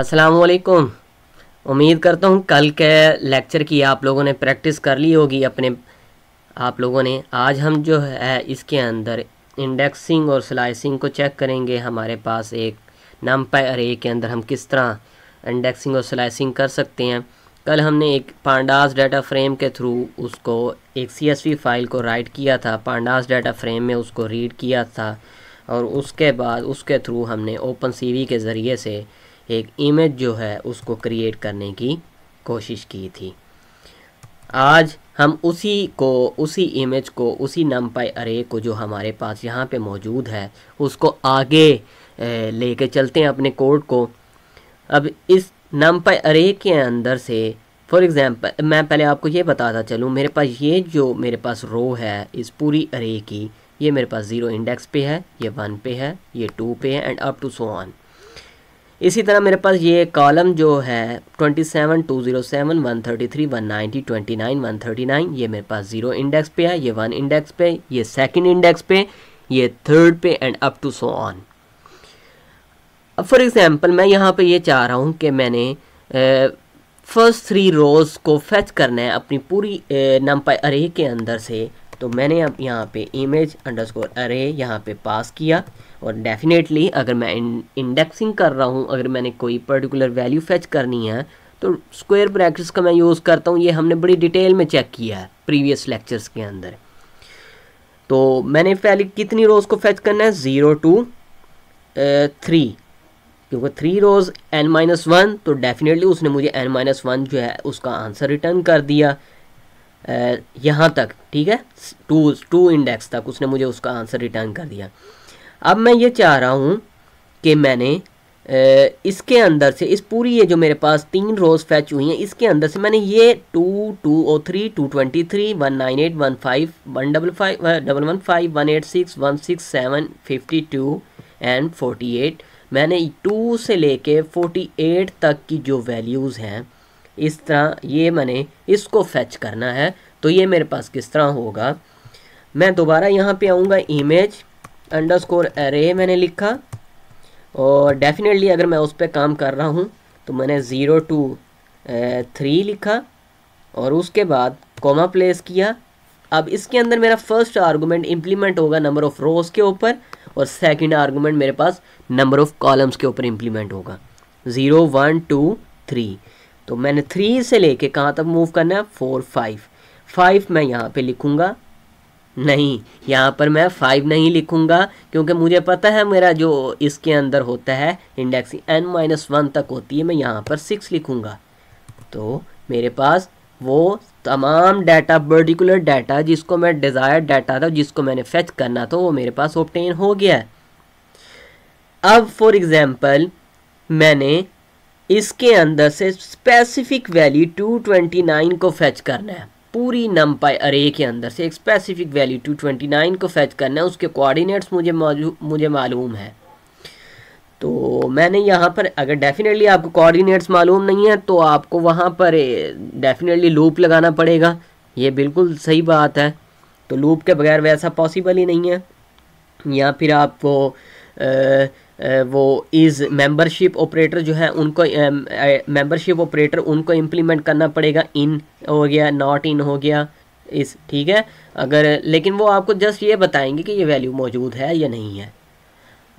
असलकुम उम्मीद करता हूँ कल के लेक्चर की आप लोगों ने प्रैक्टिस कर ली होगी अपने आप लोगों ने आज हम जो है इसके अंदर इंडेक्सिंग और स्लाइसिंग को चेक करेंगे हमारे पास एक नम पाई अरे के अंदर हम किस तरह इंडेक्सिंग और स्लाइसिंग कर सकते हैं कल हमने एक पांडास डाटा फ्रेम के थ्रू उसको एक सी फाइल को राइट किया था पांडास डाटा फ्रेम में उसको रीड किया था और उसके बाद उसके थ्रू हमने ओपन वी के ज़रिए से एक इमेज जो है उसको क्रिएट करने की कोशिश की थी आज हम उसी को उसी इमेज को उसी पाई अरे को जो हमारे पास यहाँ पे मौजूद है उसको आगे लेके चलते हैं अपने कोड को अब इस पाई अरे के अंदर से फॉर एग्ज़ाम्पल मैं पहले आपको ये बताता चलूँ मेरे पास ये जो मेरे पास रो है इस पूरी अरे की ये मेरे पास ज़ीरो इंडेक्स पे है ये वन पे है ये टू पे है and up to so on इसी तरह मेरे पास ये कॉलम जो है twenty seven two zero seven one thirty three one ninety twenty nine one thirty nine ये मेरे पास जीरो इंडेक्स पे है ये वन इंडेक्स पे ये सेकंड इंडेक्स पे ये थर्ड पे and up to so on अब फॉर एग्जांपल मैं यहाँ पे ये चाह रहा हूँ कि मैंने फर्स्ट थ्री रोज़ को फेच करना है अपनी पूरी नम अरे के अंदर से तो मैंने अब यहाँ पे इमेज अंडर स्कोर अरे यहाँ पे पास किया और डेफिनेटली अगर मैं इंडेक्सिंग कर रहा हूँ अगर मैंने कोई पर्टिकुलर वैल्यू फैच करनी है तो स्क्वायर ब्रैकेट्स का मैं यूज़ करता हूँ ये हमने बड़ी डिटेल में चेक किया है प्रीवियस लेक्चर्स के अंदर तो मैंने पहले कितनी रोज़ को फैच करना है ज़ीरो टू थ्री क्योंकि three rows N minus one तो डेफिनेटली उसने मुझे एन माइनस वन जो है उसका आंसर रिटर्न कर दिया uh, यहाँ तक ठीक है टू टू इंडेक्स तक उसने मुझे उसका आंसर रिटर्न कर दिया अब मैं ये चाह रहा हूँ कि मैंने इसके अंदर से इस पूरी ये जो मेरे पास तीन रोज़ फैच हुई हैं इसके अंदर से मैंने ये two two o three two twenty three one nine eight one five one double five double one five one eight six one six seven fifty two and forty eight मैंने टू से लेके फोर्टी एट तक की जो values हैं इस तरह ये मैंने इसको फैच करना है तो ये मेरे पास किस तरह होगा मैं दोबारा यहाँ पर आऊँगा इमेज अंडर स्कोर एरे मैंने लिखा और डेफिनेटली अगर मैं उस पर काम कर रहा हूँ तो मैंने ज़ीरो टू थ्री लिखा और उसके बाद कॉमा प्लेस किया अब इसके अंदर मेरा फर्स्ट आर्गूमेंट इम्प्लीमेंट होगा नंबर ऑफ़ रोज़ के ऊपर और सेकंड आर्गूमेंट मेरे पास नंबर ऑफ़ कॉलम्स के ऊपर इम्प्लीमेंट होगा ज़ीरो वन टू थ्री तो मैंने थ्री से लेके कहाँ तक मूव करना है फोर फाइव फाइव मैं यहाँ पे लिखूँगा नहीं यहाँ पर मैं फाइव नहीं लिखूँगा क्योंकि मुझे पता है मेरा जो इसके अंदर होता है इंडेक्स एन माइनस वन तक होती है मैं यहाँ पर सिक्स लिखूँगा तो मेरे पास वो तमाम डाटा पर्टिकुलर डाटा जिसको मैं डिज़ायर डाटा था जिसको मैंने फेच करना था वो मेरे पास ऑप्टेन हो गया अब फॉर एग्ज़ाम्पल मैंने इसके अंदर से स्पेसिफिक वैल्यू 229 को फेच करना है पूरी नम पाई अरे के अंदर से एक स्पेसिफिक वैल्यू 229 को फैच करना है उसके कोऑर्डिनेट्स मुझे मुझे मालूम है तो मैंने यहाँ पर अगर डेफिनेटली आपको कोऑर्डिनेट्स मालूम नहीं है तो आपको वहाँ पर डेफिनेटली लूप लगाना पड़ेगा ये बिल्कुल सही बात है तो लूप के बगैर वैसा पॉसिबल ही नहीं है या फिर आपको वो इज़ मेंबरशिप ऑपरेटर जो है उनको मेंबरशिप ऑपरेटर उनको इम्प्लीमेंट करना पड़ेगा इन हो गया नॉट इन हो गया इस ठीक है अगर लेकिन वो आपको जस्ट ये बताएंगे कि ये वैल्यू मौजूद है या नहीं है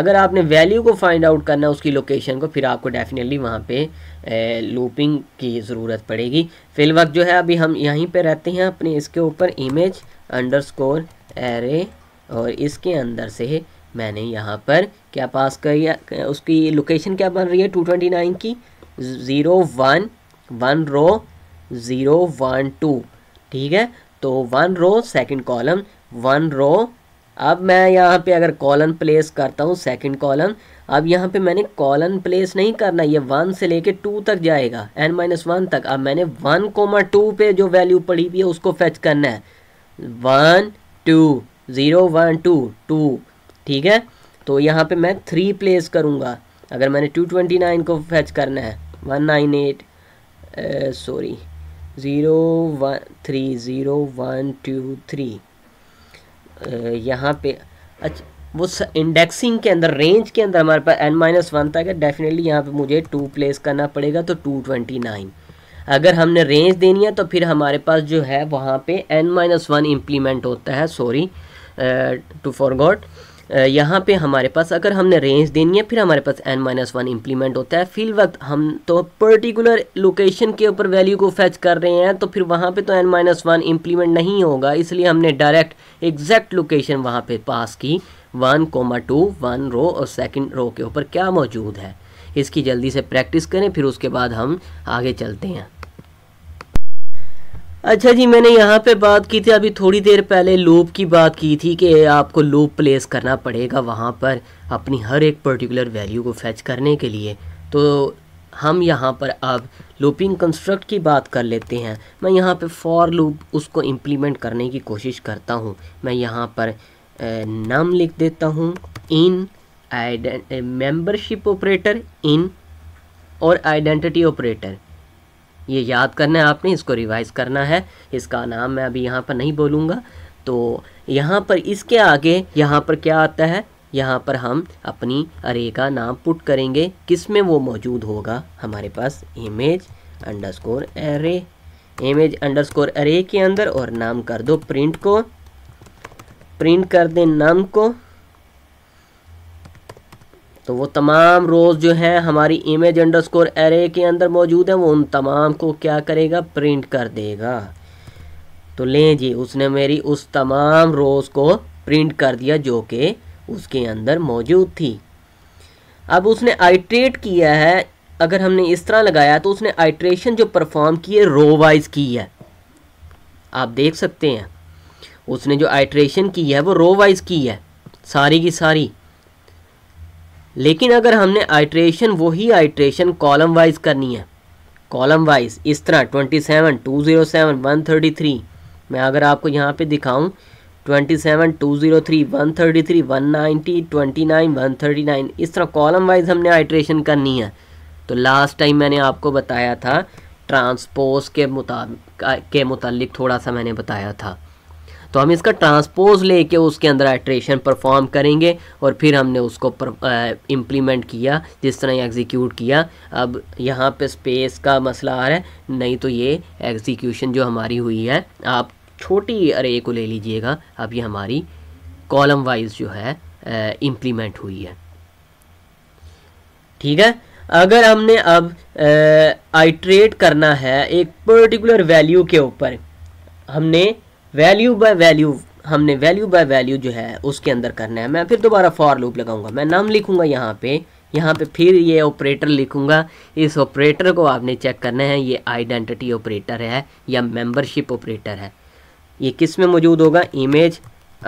अगर आपने वैल्यू को फाइंड आउट करना उसकी लोकेशन को फिर आपको डेफिनेटली वहाँ पे ए, लूपिंग की ज़रूरत पड़ेगी फिल वक्त जो है अभी हम यहीं पे रहते हैं अपने इसके ऊपर इमेज अंडरस्कोर एरे और इसके अंदर से मैंने यहाँ पर क्या पास कर उसकी लोकेशन क्या बन रही है टू ट्वेंटी नाइन की zero one one row zero one two ठीक है तो one row second column one row अब मैं यहाँ पे अगर कॉलन प्लेस करता हूँ सेकंड कॉलम अब यहाँ पे मैंने कॉलन प्लेस नहीं करना ये वन से लेके टू तक जाएगा एन माइनस वन तक अब मैंने वन कोमा टू पे जो वैल्यू पड़ी हुई है उसको फेच करना है one two zero one two two ठीक है तो यहाँ पे मैं थ्री प्लेस करूँगा अगर मैंने टू ट्वेंटी नाइन को फैच करना है one nine eight sorry zero one three zero one two three यहाँ पे अच्छा वो इंडेक्सिंग के अंदर रेंज के अंदर हमारे पास एन माइनस वन तक है डेफिनेटली यहाँ पे मुझे टू प्लेस करना पड़ेगा तो टू ट्वेंटी नाइन अगर हमने रेंज देनी है तो फिर हमारे पास जो है वहाँ पे एन माइनस वन इम्प्लीमेंट होता है सॉरी टू फॉर गॉड यहाँ पे हमारे पास अगर हमने रेंज देनी है फिर हमारे पास एन माइनस वन इम्प्लीमेंट होता है फिल वक्त हम तो पर्टिकुलर लोकेशन के ऊपर वैल्यू को फैच कर रहे हैं तो फिर वहाँ पे तो एन माइनस वन इम्प्लीमेंट नहीं होगा इसलिए हमने डायरेक्ट एग्जैक्ट लोकेशन वहाँ पे पास की one comma two one row और सेकेंड रो के ऊपर क्या मौजूद है इसकी जल्दी से प्रैक्टिस करें फिर उसके बाद हम आगे चलते हैं अच्छा जी मैंने यहाँ पे बात की थी अभी थोड़ी देर पहले लूप की बात की थी कि आपको लूप प्लेस करना पड़ेगा वहाँ पर अपनी हर एक पर्टिकुलर वैल्यू को फैच करने के लिए तो हम यहाँ पर अब लूपिंग कंस्ट्रक्ट की बात कर लेते हैं मैं यहाँ पे फॉर लूप उसको इम्प्लीमेंट करने की कोशिश करता हूँ मैं यहाँ पर नाम लिख देता हूँ इन मेम्बरशिप ऑपरेटर इन और आइडेंटिटी ऑपरेटर ये याद करना है आपने इसको रिवाइज़ करना है इसका नाम मैं अभी यहाँ पर नहीं बोलूँगा तो यहाँ पर इसके आगे यहाँ पर क्या आता है यहाँ पर हम अपनी अरे का नाम पुट करेंगे किस में वो मौजूद होगा हमारे पास image underscore array image underscore array के अंदर और नाम कर दो प्रिंट को प्रिंट कर दें नाम को तो वो तमाम रोज़ जो हैं हमारी इमेज अंडर स्कोर एरे के अंदर मौजूद हैं वो उन तमाम को क्या करेगा प्रिंट कर देगा तो लें जी उसने मेरी उस तमाम रोज़ को प्रिंट कर दिया जो कि उसके अंदर मौजूद थी अब उसने आइट्रेट किया है अगर हमने इस तरह लगाया तो उसने आइट्रेशन जो परफॉर्म की है रो वाइज की है आप देख सकते हैं उसने जो आइट्रेशन की है वो रो वाइज की है सारी की सारी लेकिन अगर हमने आइट्रेशन वही आइट्रेशन कॉलम वाइज करनी है कॉलम वाइज इस तरह twenty seven two zero seven one thirty three मैं अगर आपको यहाँ पे दिखाऊँ twenty seven two zero three one thirty three one ninety twenty nine one thirty nine इस तरह कॉलम वाइज हमने आइट्रेशन करनी है तो लास्ट टाइम मैंने आपको बताया था ट्रांसपोज के मुताबिक के मुतल थोड़ा सा मैंने बताया था तो हम इसका ट्रांसपोज लेके उसके अंदर एट्रेशन परफॉर्म करेंगे और फिर हमने उसको इम्प्लीमेंट किया जिस तरह एग्जीक्यूट किया अब यहाँ पे स्पेस का मसला आ रहा है नहीं तो ये एग्जीक्यूशन जो हमारी हुई है आप छोटी अरे को ले लीजिएगा अब ये हमारी कॉलम वाइज जो है इम्प्लीमेंट हुई है ठीक है अगर हमने अब आइट्रेट करना है एक पर्टिकुलर वैल्यू के ऊपर हमने वैल्यू बाय वैल्यू हमने वैल्यू बाय वैल्यू जो है उसके अंदर करना है मैं फिर दोबारा फॉर लूप लगाऊंगा मैं नाम लिखूंगा यहाँ पे यहाँ पे फिर ये ऑपरेटर लिखूंगा इस ऑपरेटर को आपने चेक करना है ये आइडेंटिटी ऑपरेटर है या मेंबरशिप ऑपरेटर है ये किस में मौजूद होगा इमेज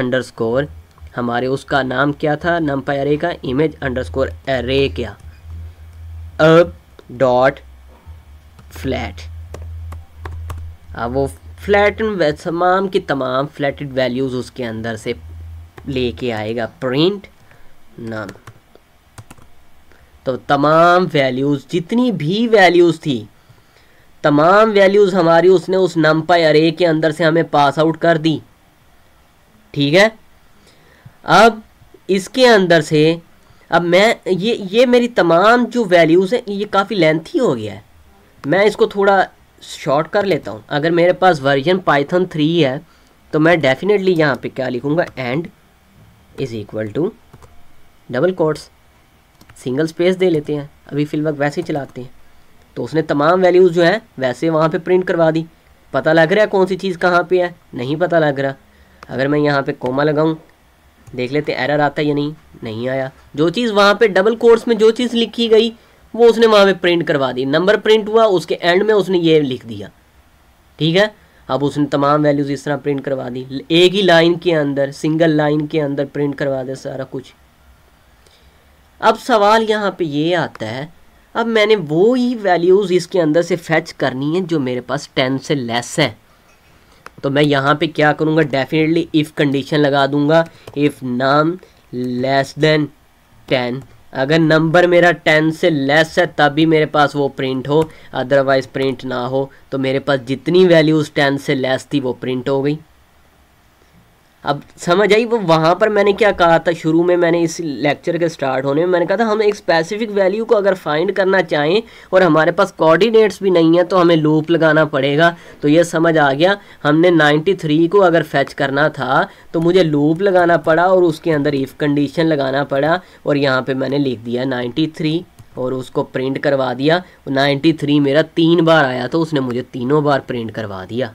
अंडरस्कोर हमारे उसका नाम क्या था नम पे का इमेज अंडरस्कोर अरे क्या अब डॉट फ्लैट अब वो फ्लैटन तमाम की तमाम फ्लैटेड वैल्यूज़ उसके अंदर से लेके आएगा प्रिंट नाम तो तमाम वैल्यूज़ जितनी भी वैल्यूज़ थी तमाम वैल्यूज़ हमारी उसने उस नम पाई अरे के अंदर से हमें पास आउट कर दी ठीक है अब इसके अंदर से अब मैं ये ये मेरी तमाम जो वैल्यूज़ हैं ये काफ़ी लेंथी हो गया है मैं इसको थोड़ा शॉर्ट कर लेता हूँ अगर मेरे पास वर्जन पाइथन थ्री है तो मैं डेफिनेटली यहाँ पे क्या लिखूँगा end is equal to double quotes single space दे लेते हैं अभी फिलवक वैसे ही चलाते हैं तो उसने तमाम वैल्यूज़ जो हैं वैसे वहाँ पे प्रिंट करवा दी पता लग रहा है कौन सी चीज़ कहाँ पे है नहीं पता लग रहा अगर मैं यहाँ पे कोमा लगाऊँ देख लेते एरर आता है या नहीं नहीं आया जो चीज़ वहाँ पे डबल कोर्स में जो चीज़ लिखी गई वो उसने वहां पे प्रिंट करवा दी नंबर प्रिंट हुआ उसके एंड में उसने ये लिख दिया ठीक है अब उसने तमाम वैल्यूज़ इस तरह प्रिंट करवा दी एक ही लाइन के अंदर सिंगल लाइन के अंदर प्रिंट करवा दे सारा कुछ अब सवाल यहाँ पे ये आता है अब मैंने वो ही वैल्यूज़ इसके अंदर से फैच करनी है जो मेरे पास टेन से लेस है तो मैं यहाँ पे क्या करूँगा डेफिनेटली इफ़ कंडीशन लगा दूंगा if num less than ten अगर नंबर मेरा टेन से लेस है तभी मेरे पास वो प्रिंट हो अदरवाइज़ प्रिंट ना हो तो मेरे पास जितनी वैल्यूज़ टेन से लेस थी वो प्रिंट हो गई अब समझ आई वो वहाँ पर मैंने क्या कहा था शुरू में मैंने इस लेक्चर के स्टार्ट होने में मैंने कहा था हम एक स्पेसिफिक वैल्यू को अगर फाइंड करना चाहें और हमारे पास कोऑर्डिनेट्स भी नहीं है तो हमें लूप लगाना पड़ेगा तो ये समझ आ गया हमने 93 को अगर फैच करना था तो मुझे लूप लगाना पड़ा और उसके अंदर इफ़ कंडीशन लगाना पड़ा और यहाँ पर मैंने लिख दिया नाइन्टी और उसको प्रिंट करवा दिया थ्री मेरा तीन बार आया तो उसने मुझे तीनों बार प्रिंट करवा दिया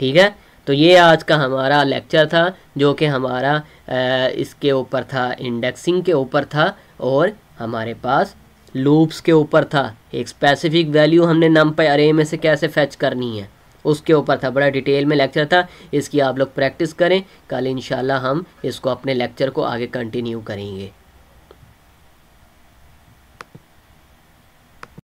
ठीक है तो ये आज का हमारा लेक्चर था जो कि हमारा इसके ऊपर था इंडेक्सिंग के ऊपर था और हमारे पास लूप्स के ऊपर था एक स्पेसिफिक वैल्यू हमने नम पे अरे में से कैसे फैच करनी है उसके ऊपर था बड़ा डिटेल में लेक्चर था इसकी आप लोग प्रैक्टिस करें कल इंशाल्लाह हम इसको अपने लेक्चर को आगे कंटिन्यू करेंगे